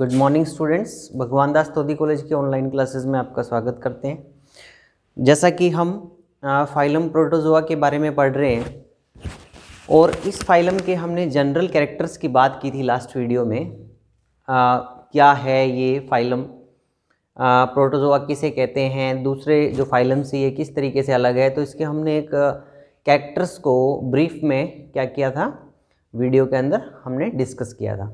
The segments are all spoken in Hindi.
good morning students Bhagwan Das Todi college के ऑनलाइन क्लासेस में आपका स्वागत करते हैं जैसा कि हम फाइलम प्रोटोजोआ के बारे में पढ़ रहे हैं और इस फाइलम के हमने जनरल कैरेक्टर्स की बात की थी लास्ट वीडियो में आ, क्या है ये फाइलम प्रोटोजोआ किसे कहते हैं दूसरे जो फाइलम से ये किस तरीके से अलग है तो इसके हमने एक कैरेक्टर्स को ब्रीफ में क्या किया था वीडियो के अंदर हमने डिस्कस किया था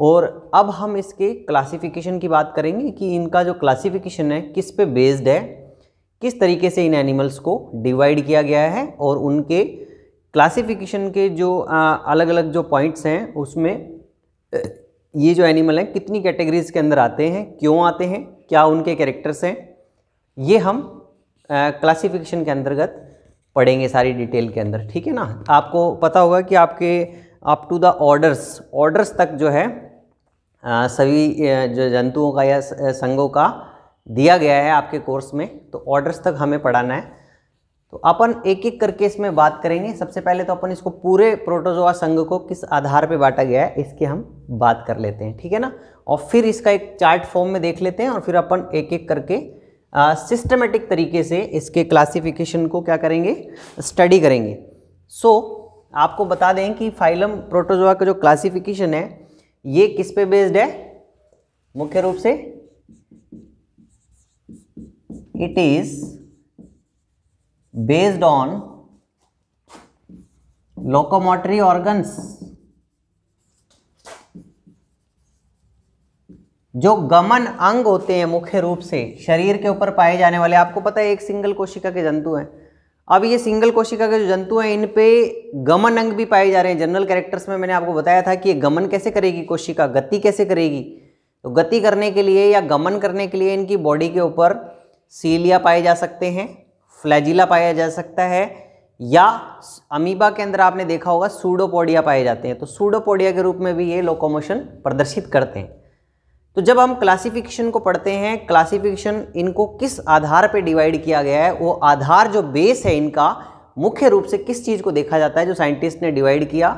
और अब हम इसके क्लासिफिकेशन की बात करेंगे कि इनका जो क्लासिफिकेशन है किस पे बेस्ड है किस तरीके से इन एनिमल्स को डिवाइड किया गया है और उनके क्लासिफिकेशन के जो आ, अलग अलग जो पॉइंट्स हैं उसमें ये जो एनिमल हैं कितनी कैटेगरीज के अंदर आते हैं क्यों आते हैं क्या उनके कैरेक्टर्स हैं ये हम क्लासिफिकेशन के अंतर्गत पढ़ेंगे सारी डिटेल के अंदर ठीक है ना आपको पता होगा कि आपके up to the orders orders तक जो है सभी जो जंतुओं का या संघों का दिया गया है आपके कोर्स में तो ऑर्डर्स तक हमें पढ़ाना है तो अपन एक एक करके इसमें बात करेंगे सबसे पहले तो अपन इसको पूरे प्रोटोजोआ संघ को किस आधार पर बांटा गया है इसकी हम बात कर लेते हैं ठीक है ना और फिर इसका एक चार्ट फॉर्म में देख लेते हैं और फिर अपन एक एक करके सिस्टमेटिक तरीके से इसके क्लासिफिकेशन को क्या करेंगे स्टडी करेंगे सो so, आपको बता दें कि फाइलम प्रोटोजोआ का जो क्लासिफिकेशन है ये किस पे बेस्ड है मुख्य रूप से it is based on locomotory organs जो गमन अंग होते हैं मुख्य रूप से शरीर के ऊपर पाए जाने वाले आपको पता है एक सिंगल कोशिका के जंतु हैं अब ये सिंगल कोशिका के जो जंतु हैं इन पे गमन अंग भी पाए जा रहे हैं जनरल कैरेक्टर्स में मैंने आपको बताया था कि ये गमन कैसे करेगी कोशिका गति कैसे करेगी तो गति करने के लिए या गमन करने के लिए इनकी बॉडी के ऊपर सीलिया पाए जा सकते हैं फ्लैजिला पाया जा सकता है या अमीबा के अंदर आपने देखा होगा सूडोपोडिया पाए जाते हैं तो सूडोपोडिया के रूप में भी ये लोकोमोशन प्रदर्शित करते हैं तो जब हम क्लासिफिकेशन को पढ़ते हैं क्लासिफिकेशन इनको किस आधार पे डिवाइड किया गया है वो आधार जो बेस है इनका मुख्य रूप से किस चीज़ को देखा जाता है जो साइंटिस्ट ने डिवाइड किया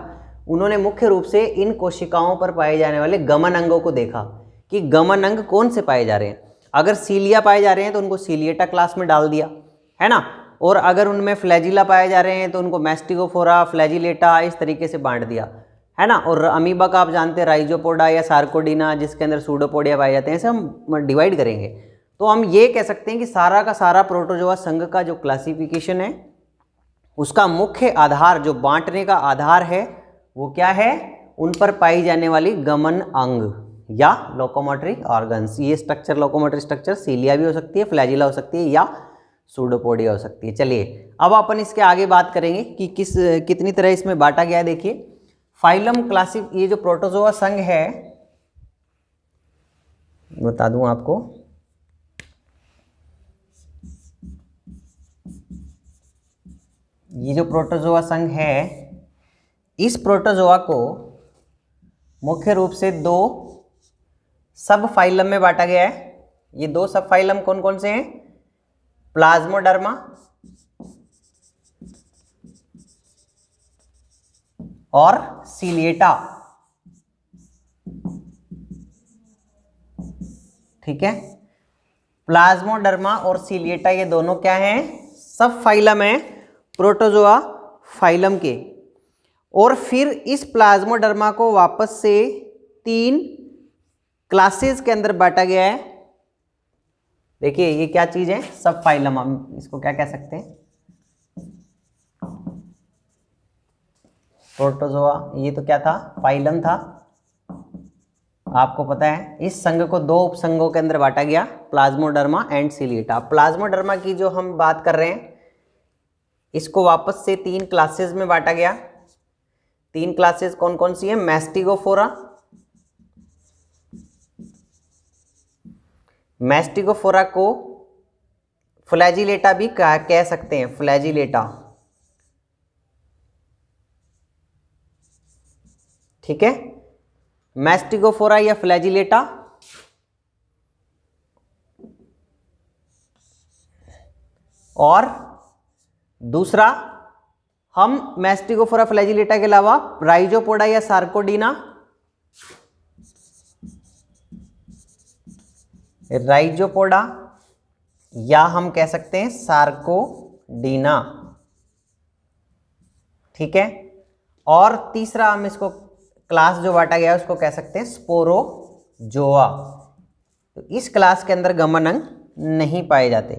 उन्होंने मुख्य रूप से इन कोशिकाओं पर पाए जाने वाले गमन अंगों को देखा कि गमन अंग कौन से पाए जा रहे हैं अगर सीलिया पाए जा रहे हैं तो उनको सीलिएटा क्लास में डाल दिया है ना और अगर उनमें फ्लैजिला पाए जा रहे हैं तो उनको मैस्टिकोफोरा फ्लैजिलेटा इस तरीके से बांट दिया है ना और अमीबा का आप जानते हैं राइजोपोडा या सार्कोडीना जिसके अंदर सूडोपोडिया पाए जाते हैं इसे हम डिवाइड करेंगे तो हम ये कह सकते हैं कि सारा का सारा प्रोटोजोआ संघ का जो क्लासिफिकेशन है उसका मुख्य आधार जो बांटने का आधार है वो क्या है उन पर पाई जाने वाली गमन अंग या लोकोमोटरी ऑर्गन्स ये स्ट्रक्चर लोकोमोटरी स्ट्रक्चर सीलिया भी हो सकती है फ्लैजिला हो सकती है या सूडोपोडिया हो सकती है चलिए अब अपन इसके आगे बात करेंगे कि किस कितनी तरह इसमें बांटा गया है देखिए फाइलम क्लासिक ये जो प्रोटोजोआ संघ है बता दूं आपको ये जो प्रोटोजोआ संघ है इस प्रोटोजोआ को मुख्य रूप से दो सब फाइलम में बांटा गया है ये दो सब फाइलम कौन कौन से हैं प्लाज्मोडर्मा और सिलेटा ठीक है प्लाज्मोडर्मा और सिलेटा ये दोनों क्या हैं सब फाइलम है प्रोटोजोआ फाइलम के और फिर इस प्लाज्मोडर्मा को वापस से तीन क्लासेस के अंदर बांटा गया है देखिए ये क्या चीज़ है सब फाइलम हम इसको क्या कह सकते हैं प्रोटोजोआ ये तो क्या था फाइलम था आपको पता है इस संघ को दो उपसंघों के अंदर बांटा गया प्लाज्मोडर्मा एंड सिलिएटा प्लाज्मोडर्मा की जो हम बात कर रहे हैं इसको वापस से तीन क्लासेस में बांटा गया तीन क्लासेस कौन कौन सी है मैस्टिगोफोरा मैस्टिगोफोरा को फ्लैजिलेटा भी कह सकते हैं फ्लैजिलेटा ठीक है मैस्टिगोफोरा या फ्लैजिलेटा और दूसरा हम मैस्टिगोफोरा फ्लैजिलेटा के अलावा राइजोपोडा या सार्कोडीना राइजोपोडा या हम कह सकते हैं सार्कोडीना ठीक है और तीसरा हम इसको क्लास जो बांटा गया है उसको कह सकते हैं स्पोरोजोआ तो इस क्लास के अंदर गमन अंग नहीं पाए जाते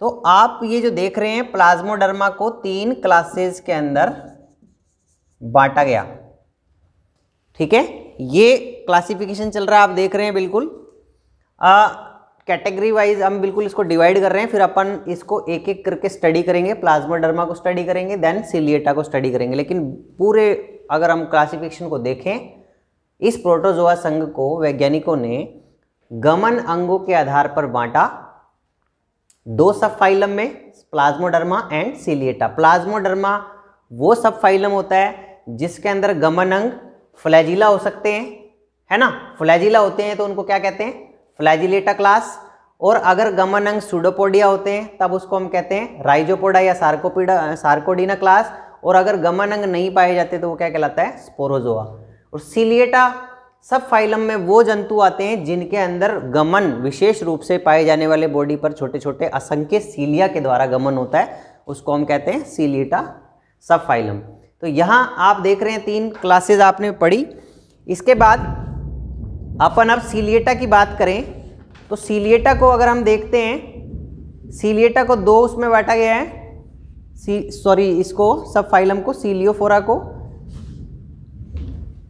तो आप ये जो देख रहे हैं प्लाज्मोडर्मा को तीन क्लासेस के अंदर बांटा गया ठीक है ये क्लासिफिकेशन चल रहा है आप देख रहे हैं बिल्कुल आ, कैटेगरी वाइज हम बिल्कुल इसको डिवाइड कर रहे हैं फिर अपन इसको एक एक करके स्टडी करेंगे प्लाज्मा को स्टडी करेंगे देन सिलियटा को स्टडी करेंगे लेकिन पूरे अगर हम क्लासिफिकेशन को देखें इस प्रोटोजोआ संघ को वैज्ञानिकों ने गमन अंगों के आधार पर बांटा दो सब फाइलम में प्लाज्मोडर्मा एंड सिलियटा प्लाज्मोडर्मा वो सब फाइलम होता है जिसके अंदर गमन अंग फ्लैजिला हो सकते हैं है ना फ्लैजिला होते हैं तो उनको क्या कहते हैं फ्लैजिलेटा क्लास और अगर गमन अंग सूडोपोडिया होते हैं तब उसको हम कहते हैं राइजोपोडा या सार्कोपीडा सार्कोडीना क्लास और अगर गमन अंग नहीं पाए जाते तो वो क्या कहलाता है स्पोरोजोआ और सिलिएटा सब फाइलम में वो जंतु आते हैं जिनके अंदर गमन विशेष रूप से पाए जाने वाले बॉडी पर छोटे छोटे असंख्य सीलिया के द्वारा गमन होता है उसको हम कहते हैं सीलिएटा सब फाइलम तो यहाँ आप देख रहे हैं तीन क्लासेज आपने पढ़ी इसके बाद अपन अब सीलिएटा की बात करें तो सीलिएटा को अगर हम देखते हैं सीलिएटा को दो उसमें बांटा गया है सी सॉरी इसको सब फाइलम को सीलियोफोरा को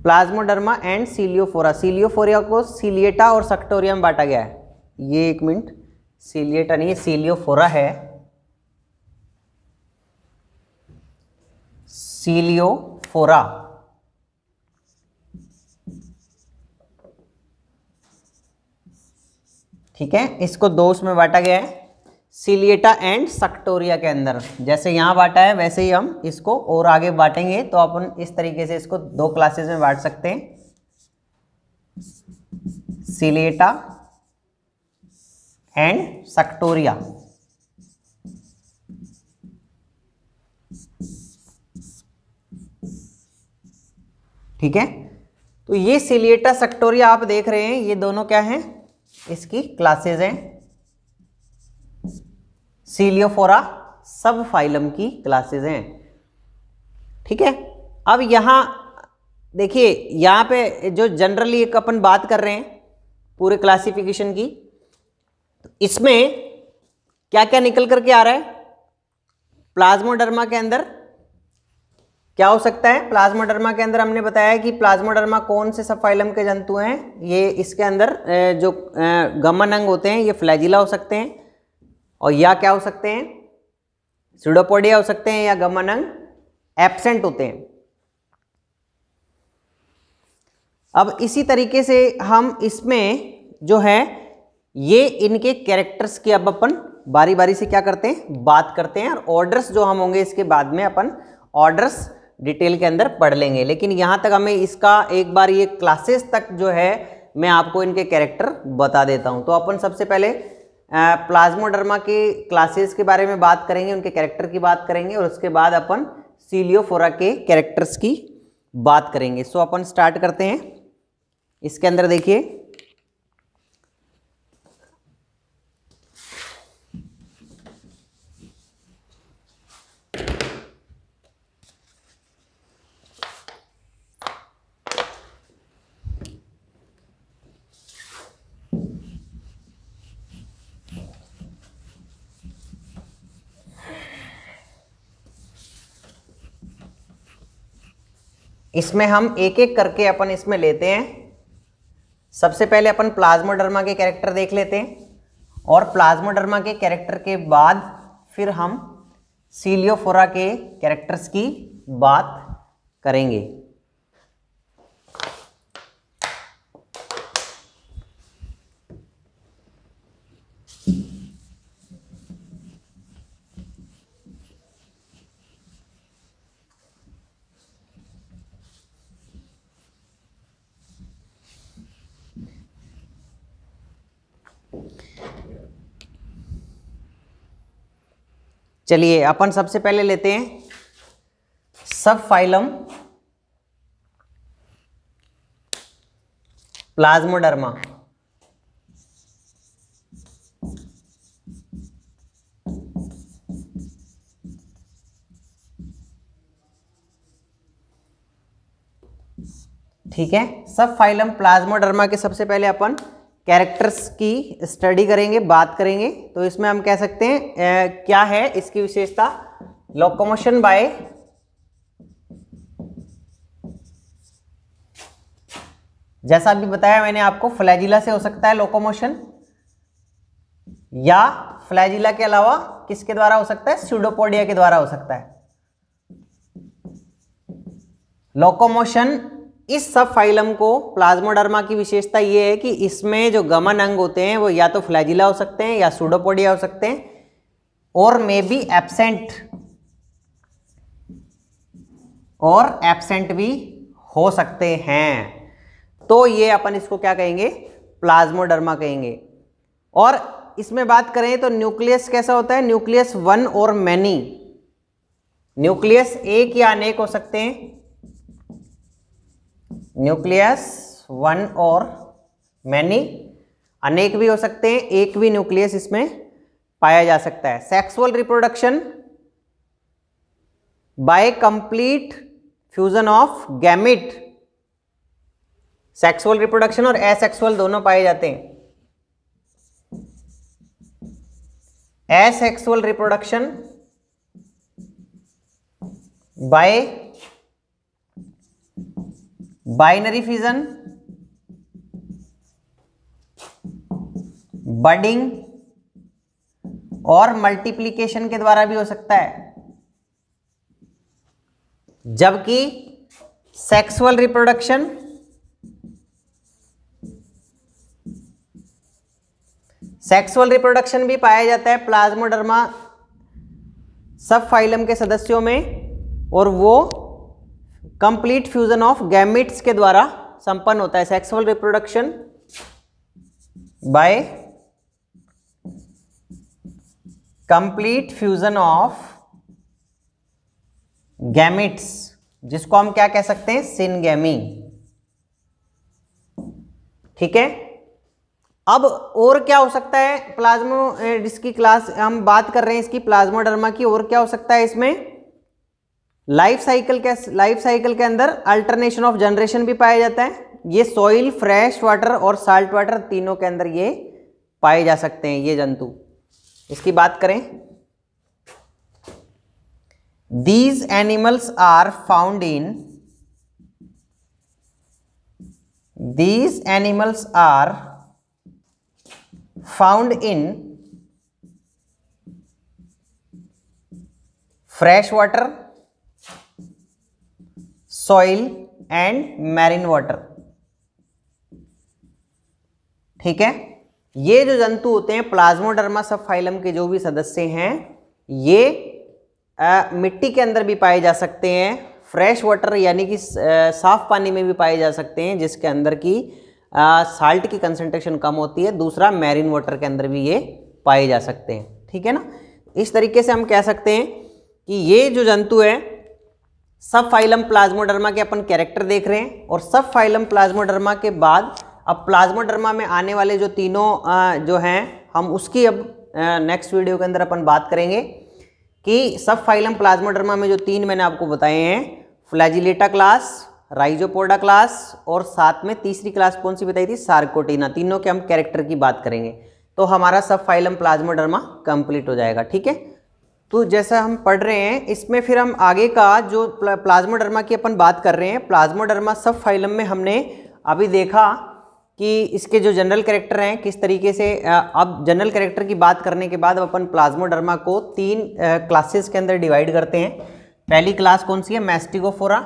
प्लाज्मोडर्मा एंड सीलियोफोरा सीलियोफोरिया को सीलिएटा और सक्टोरिया में बांटा गया है ये एक मिनट सीलिएटा नहीं है सीलियोफोरा है सीलियोफोरा ठीक है इसको दो उसमें बांटा गया है सिलिएटा एंड सक्टोरिया के अंदर जैसे यहाँ बांटा है वैसे ही हम इसको और आगे बांटेंगे तो अपन इस तरीके से इसको दो क्लासेस में बांट सकते हैं सिलियटा एंड सक्टोरिया ठीक है तो ये सिलिएटा सेक्टोरिया आप देख रहे हैं ये दोनों क्या हैं इसकी क्लासेज हैं सीलियोफोरा सब फाइलम की क्लासेज हैं ठीक है अब यहाँ देखिए यहाँ पे जो जनरली एक अपन बात कर रहे हैं पूरे क्लासिफिकेशन की तो इसमें क्या क्या निकल करके आ रहा है प्लाज्मोडर्मा के अंदर क्या हो सकता है प्लाज्मोडर्मा के अंदर हमने बताया कि प्लाज्मोडर्मा कौन से सफाइलम के जंतु हैं ये इसके अंदर जो गमन अंग होते हैं ये फ्लैजिला हो सकते हैं और या क्या हो सकते हैं सीडोपोडिया हो सकते हैं या गमन अंग एबसेंट होते हैं अब इसी तरीके से हम इसमें जो है ये इनके कैरेक्टर्स की अब अपन बारी बारी से क्या करते हैं बात करते हैं और ऑर्डर्स जो हम होंगे इसके बाद में अपन ऑर्डर्स डिटेल के अंदर पढ़ लेंगे लेकिन यहाँ तक हमें इसका एक बार ये क्लासेस तक जो है मैं आपको इनके कैरेक्टर बता देता हूँ तो अपन सबसे पहले प्लाज्मोडर्मा के क्लासेस के बारे में बात करेंगे उनके कैरेक्टर की बात करेंगे और उसके बाद अपन सीलियोफोरा के कैरेक्टर्स की बात करेंगे सो अपन स्टार्ट करते हैं इसके अंदर देखिए इसमें हम एक एक करके अपन इसमें लेते हैं सबसे पहले अपन प्लाज्मोडर्मा के कैरेक्टर देख लेते हैं और प्लाज्मोडर्मा के कैरेक्टर के बाद फिर हम सीलियोफोरा के कैरेक्टर्स की बात करेंगे चलिए अपन सबसे पहले लेते हैं सब फाइलम प्लाज्मोडर्मा ठीक है सब फाइलम प्लाज्मोडर्मा के सबसे पहले अपन कैरेक्टर्स की स्टडी करेंगे बात करेंगे तो इसमें हम कह सकते हैं ए, क्या है इसकी विशेषता लोकोमोशन बाय जैसा भी बताया मैंने आपको फ्लैजिला से हो सकता है लोकोमोशन या फ्लैजिला के अलावा किसके द्वारा हो सकता है सुडोपोडिया के द्वारा हो सकता है लोकोमोशन इस सब फाइलम को प्लाज्मोडर्मा की विशेषता ये है कि इसमें जो गमन अंग होते हैं वो या तो फ्लैजिला हो सकते हैं या सूडोपोडिया हो सकते हैं और मे बी एब्सेंट और एब्सेंट भी हो सकते हैं तो ये अपन इसको क्या कहेंगे प्लाज्मोडर्मा कहेंगे और इसमें बात करें तो न्यूक्लियस कैसा होता है न्यूक्लियस वन और मैनी न्यूक्लियस एक या अनेक हो सकते हैं न्यूक्लियस वन और मैनी अनेक भी हो सकते हैं एक भी न्यूक्लियस इसमें पाया जा सकता है sexual reproduction by complete fusion of gamete sexual reproduction और एसेक्सुअल दोनों पाए जाते हैं asexual reproduction by binary fission budding और मल्टीप्लीकेशन के द्वारा भी हो सकता है जबकि सेक्सुअल रिप्रोडक्शन सेक्सुअल रिप्रोडक्शन भी पाया जाता है प्लाज्मोडर्मा सब फाइलम के सदस्यों में और वो कंप्लीट फ्यूजन ऑफ गैमिट्स के द्वारा संपन्न होता है sexual reproduction by complete fusion of gametes जिसको हम क्या कह सकते हैं सिनगेमी ठीक है अब और क्या हो सकता है प्लाज्मो इसकी क्लास हम बात कर रहे हैं इसकी प्लाज्मोडर्मा की और क्या हो सकता है इसमें लाइफ साइकिल के लाइफ साइकिल के अंदर अल्टरनेशन ऑफ जनरेशन भी पाया जाता है ये सॉइल फ्रेश वाटर और साल्ट वाटर तीनों के अंदर ये पाए जा सकते हैं ये जंतु इसकी बात करें these animals are found in these animals are found in fresh water soil and marine water ठीक है ये जो जंतु होते हैं प्लाज्मोडर्मा सब फाइलम के जो भी सदस्य हैं ये आ, मिट्टी के अंदर भी पाए जा सकते हैं फ्रेश वाटर यानी कि साफ पानी में भी पाए जा सकते हैं जिसके अंदर की आ, साल्ट की कंसंट्रेशन कम होती है दूसरा मैरिन वाटर के अंदर भी ये पाए जा सकते हैं ठीक है ना इस तरीके से हम कह सकते हैं कि ये जो जंतु है सब फाइलम प्लाज्मोडर्मा के अपन कैरेक्टर देख रहे हैं और सब फाइलम प्लाज्मोडर्मा के बाद अब प्लाज्मोडर्मा में आने वाले जो तीनों जो हैं हम उसकी अब नेक्स्ट वीडियो के अंदर अपन बात करेंगे कि सब फाइलम प्लाज्मोडर्मा में जो तीन मैंने आपको बताए हैं फ्लैजिलेटा क्लास राइजोपोडा क्लास और साथ में तीसरी क्लास कौन सी बताई थी सार्कोटीना तीनों के हम कैरेक्टर की बात करेंगे तो हमारा सब फाइलम प्लाज्मोडर्मा कंप्लीट हो जाएगा ठीक है तो जैसा हम पढ़ रहे हैं इसमें फिर हम आगे का जो प्लाज्मोडर्मा की अपन बात कर रहे हैं प्लाज्मोडर्मा सब फाइलम में हमने अभी देखा कि इसके जो जनरल कैरेक्टर हैं किस तरीके से अब जनरल कैरेक्टर की बात करने के बाद अपन प्लाज्मोडर्मा को तीन क्लासेस के अंदर डिवाइड करते हैं पहली क्लास कौन सी है मैस्टिगोफोरा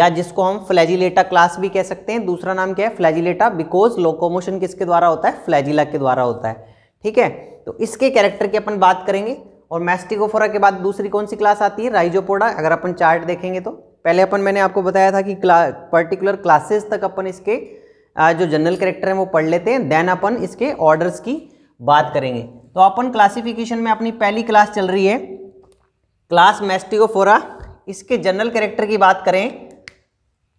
या जिसको हम फ्लैजिलेटा क्लास भी कह सकते हैं दूसरा नाम क्या है फ्लैजिलेटा बिकॉज लोकोमोशन किसके द्वारा होता है फ्लैजिला के द्वारा होता है ठीक है तो इसके कैरेक्टर की अपन बात करेंगे और मैस्टिकोफोरा के बाद दूसरी कौन सी क्लास आती है राइजोपोडा अगर अपन चार्ट देखेंगे तो पहले अपन मैंने आपको बताया था कि क्ला, पर्टिकुलर क्लासेस तक अपन इसके जो जनरल करेक्टर हैं वो पढ़ लेते हैं देन अपन इसके ऑर्डर्स की बात करेंगे तो अपन क्लासिफिकेशन में अपनी पहली क्लास चल रही है क्लास मैस्टिकोफोरा इसके जनरल करेक्टर की बात करें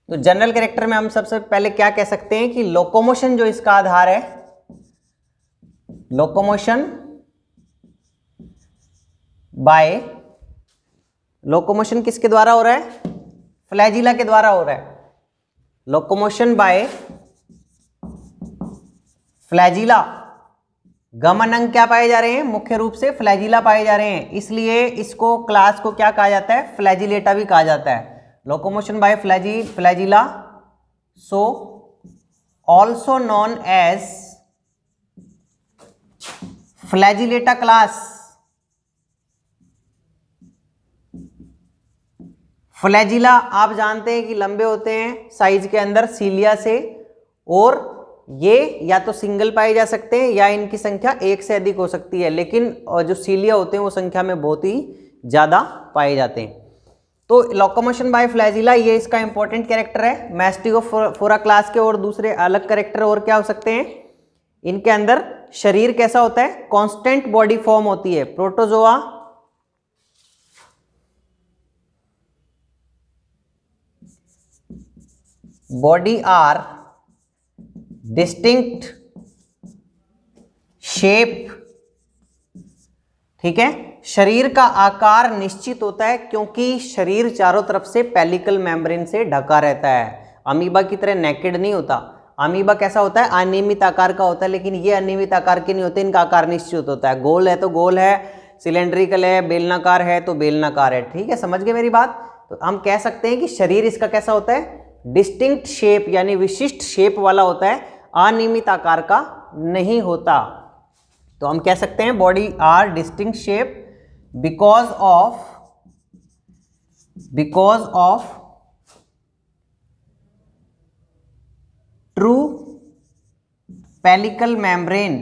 तो जनरल करेक्टर में हम सबसे पहले क्या कह सकते हैं कि लोकोमोशन जो इसका आधार है लोकोमोशन बाय लोकोमोशन किसके द्वारा हो रहा है फ्लैजिला के द्वारा हो रहा है लोकोमोशन बाय फ्लैजिला गमन अंग क्या पाए जा रहे हैं मुख्य रूप से फ्लैजिला पाए जा रहे हैं इसलिए इसको क्लास को क्या कहा जाता है फ्लैजिलेटा भी कहा जाता है लोकोमोशन बाय फ्लैजी flagella so also known as flagellata class flagella आप जानते हैं कि लंबे होते हैं साइज के अंदर सीलिया से और ये या तो सिंगल पाए जा सकते हैं या इनकी संख्या एक से अधिक हो सकती है लेकिन जो सीलिया होते हैं वो संख्या में बहुत ही ज़्यादा पाए जाते हैं तो लोकोमोशन बाय फ्लैजिला ये इसका इंपॉर्टेंट कैरेक्टर है फोरा क्लास के और दूसरे अलग कैरेक्टर और क्या हो सकते हैं इनके अंदर शरीर कैसा होता है कॉन्स्टेंट बॉडी फॉर्म होती है protozoa body are distinct shape ठीक है शरीर का आकार निश्चित होता है क्योंकि शरीर चारों तरफ से पेलिकल मेम्ब्रेन से ढका रहता है अमीबा की तरह नेकेड नहीं होता अमीबा कैसा होता है अनियमित आकार का होता है लेकिन ये अनियमित आकार के नहीं होते इनका आकार निश्चित होता है गोल है तो गोल है सिलेंड्रिकल है बेलनाकार है तो बेलनाकार है ठीक है समझ गए मेरी बात तो हम कह सकते हैं कि शरीर इसका कैसा होता है डिस्टिंक्ट शेप यानी विशिष्ट शेप वाला होता है अनियमित आकार का नहीं होता तो हम कह सकते हैं body are distinct shape because of because of true pellicle membrane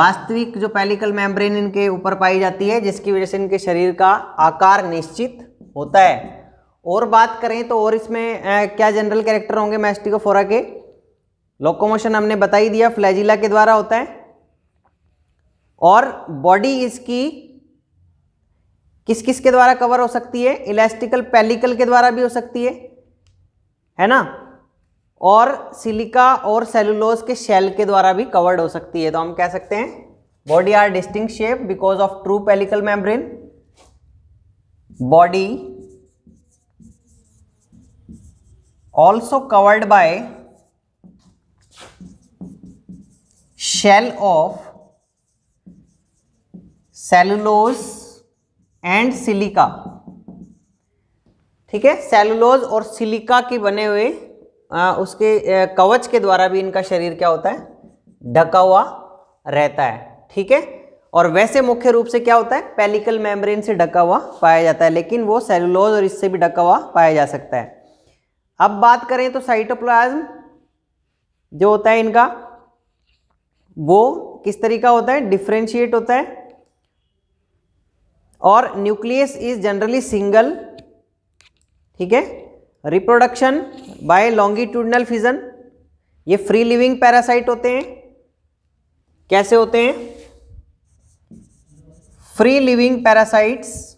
वास्तविक जो पेलिकल मैमब्रेन इनके ऊपर पाई जाती है जिसकी वजह से इनके शरीर का आकार निश्चित होता है और बात करें तो और इसमें आ, क्या जनरल कैरेक्टर होंगे मैस्टिकोफोरा के लोकोमोशन हमने बता ही दिया फ्लैजिला के द्वारा होता है और बॉडी इसकी किस किस के द्वारा कवर हो सकती है इलास्टिकल पेलिकल के द्वारा भी हो सकती है है ना और सिलिका और सेलुलोज के शेल के द्वारा भी कवर्ड हो सकती है तो हम कह सकते हैं body are distinct shape because of true pellicle membrane body also covered by shell of cellulose and silica ठीक है सेलुलोज और सिलिका के बने हुए आ, उसके कवच के द्वारा भी इनका शरीर क्या होता है ढका हुआ रहता है ठीक है और वैसे मुख्य रूप से क्या होता है पेलिकल मेम्ब्रेन से ढका हुआ पाया जाता है लेकिन वो सेलुलोज और इससे भी ढका हुआ पाया जा सकता है अब बात करें तो साइटोप्लाज्म जो होता है इनका वो किस तरीका होता है डिफ्रेंशिएट होता है और न्यूक्लियस इज जनरली सिंगल ठीक है रिप्रोडक्शन बाय लॉन्गिट्यूडनल फिजन ये फ्री लिविंग पैरासाइट होते हैं कैसे होते हैं free living parasites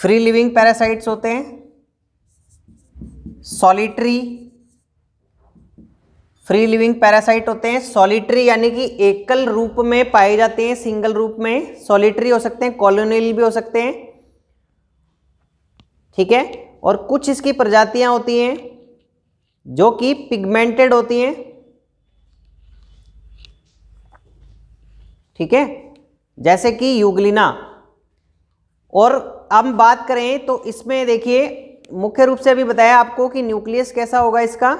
free living parasites होते हैं सॉलिटरी फ्री लिविंग पैरासाइट होते हैं सॉलिटरी यानी कि एकल रूप में पाए जाते हैं सिंगल रूप में सॉलिटरी हो सकते हैं कॉलोनियल भी हो सकते हैं ठीक है और कुछ इसकी प्रजातियां होती हैं जो कि पिगमेंटेड होती हैं ठीक है जैसे कि यूगलिना और हम बात करें तो इसमें देखिए मुख्य रूप से अभी बताया आपको कि न्यूक्लियस कैसा होगा इसका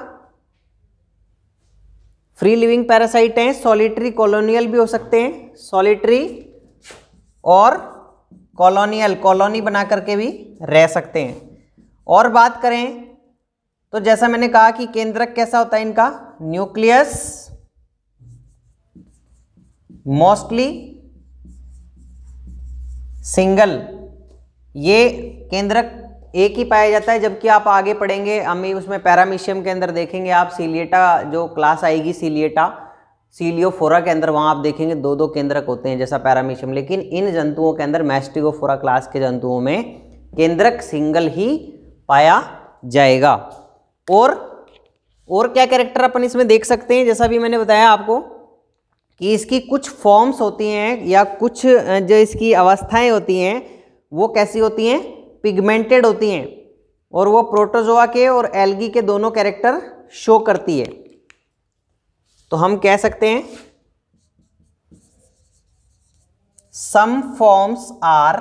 फ्री लिविंग पैरासाइट हैं सॉलिटरी कॉलोनियल भी हो सकते हैं सॉलिटरी और कॉलोनियल कॉलोनी बना करके भी रह सकते हैं और बात करें तो जैसा मैंने कहा कि केंद्रक कैसा होता है इनका न्यूक्लियस मोस्टली सिंगल ये केंद्रक एक ही पाया जाता है जबकि आप आगे पढ़ेंगे हम उसमें पैरामीशियम के अंदर देखेंगे आप सीलिएटा जो क्लास आएगी सीलिएटा सीलियोफोरा के अंदर वहाँ आप देखेंगे दो दो केंद्रक होते हैं जैसा पैरामीशियम लेकिन इन जंतुओं के अंदर मैस्टिगोफोरा क्लास के जंतुओं में केंद्रक सिंगल ही पाया जाएगा और और क्या कैरेक्टर अपन इसमें देख सकते हैं जैसा भी मैंने बताया आपको कि इसकी कुछ फॉर्म्स होती हैं या कुछ जो इसकी अवस्थाएं होती हैं वो कैसी होती हैं पिगमेंटेड होती हैं और वो प्रोटोजोआ के और एल्गी के दोनों कैरेक्टर शो करती है तो हम कह सकते हैं some forms are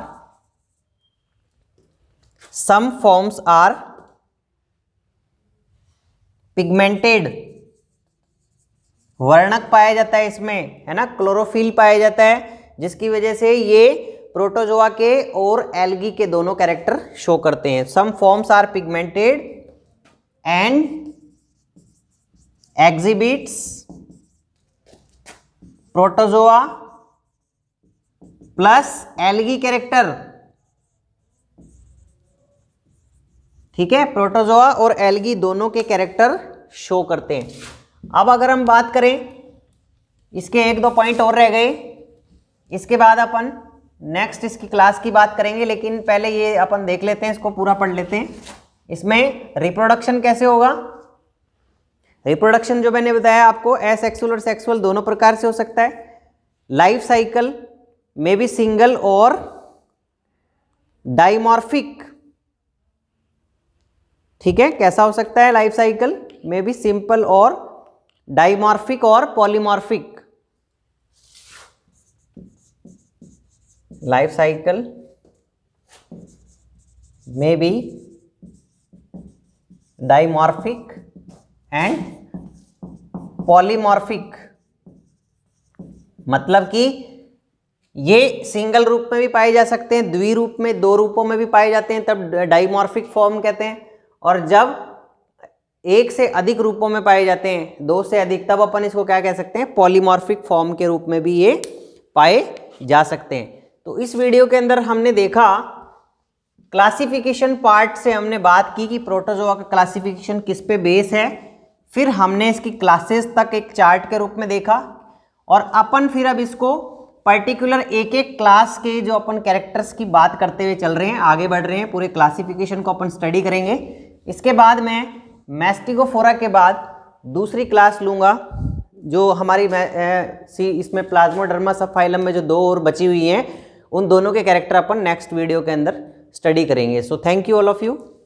some forms are pigmented वर्णक पाया जाता है इसमें है ना क्लोरोफिल पाया जाता है जिसकी वजह से ये प्रोटोजोआ के और एल्गी के दोनों कैरेक्टर शो करते हैं some forms are pigmented and exhibits protozoa plus algae character ठीक है प्रोटोजोआ और एल्गी दोनों के कैरेक्टर शो करते हैं अब अगर हम बात करें इसके एक दो पॉइंट और रह गए इसके बाद अपन नेक्स्ट इसकी क्लास की बात करेंगे लेकिन पहले ये अपन देख लेते हैं इसको पूरा पढ़ लेते हैं इसमें रिप्रोडक्शन कैसे होगा रिप्रोडक्शन जो मैंने बताया आपको एसेक्सुअल और सेक्सुअल दोनों प्रकार से हो सकता है लाइफ साइकिल में भी सिंगल और डाइमॉर्फिक ठीक है कैसा हो सकता है लाइफ साइकिल में भी सिंपल और डाइमॉर्फिक और polymorphic life cycle may be dimorphic and polymorphic मतलब कि ये सिंगल रूप में भी पाए जा सकते हैं द्वि रूप में दो रूपों में भी पाए जाते हैं तब डाइमॉर्फिक फॉर्म कहते हैं और जब एक से अधिक रूपों में पाए जाते हैं दो से अधिक तब अपन इसको क्या कह सकते हैं पॉलीमॉर्फिक फॉर्म के रूप में भी ये पाए जा सकते हैं तो इस वीडियो के अंदर हमने देखा क्लासिफिकेशन पार्ट से हमने बात की कि प्रोटोजोआ का क्लासिफिकेशन किस पे बेस है फिर हमने इसकी क्लासेस तक एक चार्ट के रूप में देखा और अपन फिर अब इसको पर्टिकुलर एक एक क्लास के जो अपन कैरेक्टर्स की बात करते हुए चल रहे हैं आगे बढ़ रहे हैं पूरे क्लासिफिकेशन को अपन स्टडी करेंगे इसके बाद मैं मैस्टिगोफोरा के बाद दूसरी क्लास लूँगा जो हमारी सी इसमें प्लाज्मोडर्मा सब फाइलम में जो दो और बची हुई हैं उन दोनों के कैरेक्टर अपन नेक्स्ट वीडियो के अंदर स्टडी करेंगे so thank you all of you